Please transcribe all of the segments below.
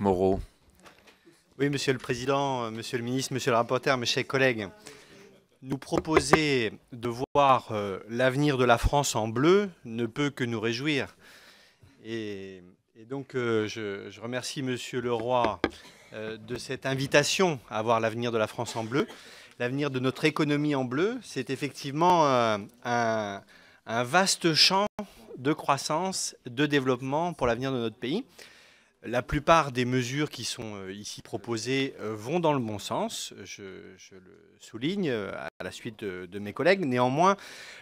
Moreau. Oui, Monsieur le Président, Monsieur le Ministre, Monsieur le rapporteur, mes chers collègues, nous proposer de voir euh, l'avenir de la France en bleu ne peut que nous réjouir. Et, donc, euh, je, remercie Monsieur Leroy euh, de cette invitation à voir l'avenir de la France en bleu. L'avenir de notre économie en bleu, c'est effectivement un vaste champ de croissance, de développement pour l'avenir de notre pays. La plupart des mesures qui sont euh, ici proposées euh, vont dans le bon sens, je, le souligne euh, à la suite de, mes collègues. Néanmoins,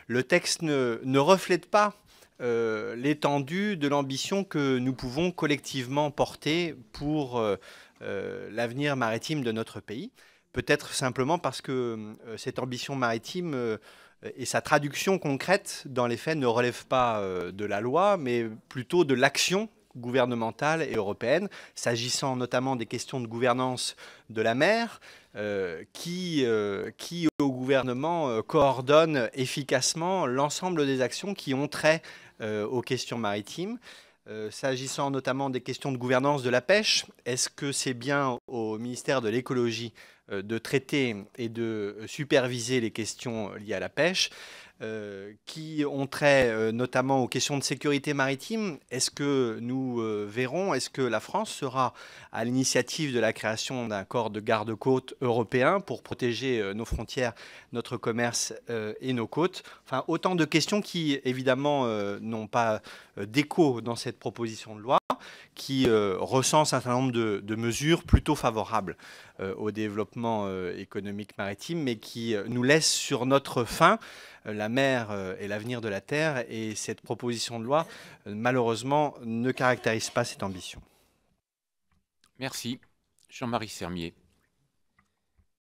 le texte ne, reflète pas l'étendue de l'ambition que nous pouvons collectivement porter pour l'avenir maritime de notre pays. Peut-être simplement parce que cette ambition maritime et sa traduction concrète dans les faits ne relèvent pas de la loi, mais plutôt de l'action gouvernementales et européennes, s'agissant notamment des questions de gouvernance de la mer, euh, qui, euh, qui, au gouvernement, euh, coordonne efficacement l'ensemble des actions qui ont trait aux questions maritimes. S'agissant notamment des questions de gouvernance de la pêche, est-ce que c'est bien au ministère de l'écologie de traiter et de superviser les questions liées à la pêche euh, qui ont trait euh, notamment aux questions de sécurité maritime. Est-ce que nous euh, verrons, est-ce que la France sera à l'initiative de la création d'un corps de garde-côte européen pour protéger nos frontières, notre commerce et nos côtes Enfin, autant de questions qui, évidemment, n'ont pas d'écho dans cette proposition de loi qui euh, recense un certain nombre de, mesures plutôt favorables euh, au développement euh, économique maritime, mais qui nous laisse sur notre fin la mer et l'avenir de la Terre. Et cette proposition de loi, malheureusement, ne caractérise pas cette ambition. Merci. Jean-Marie Sermier.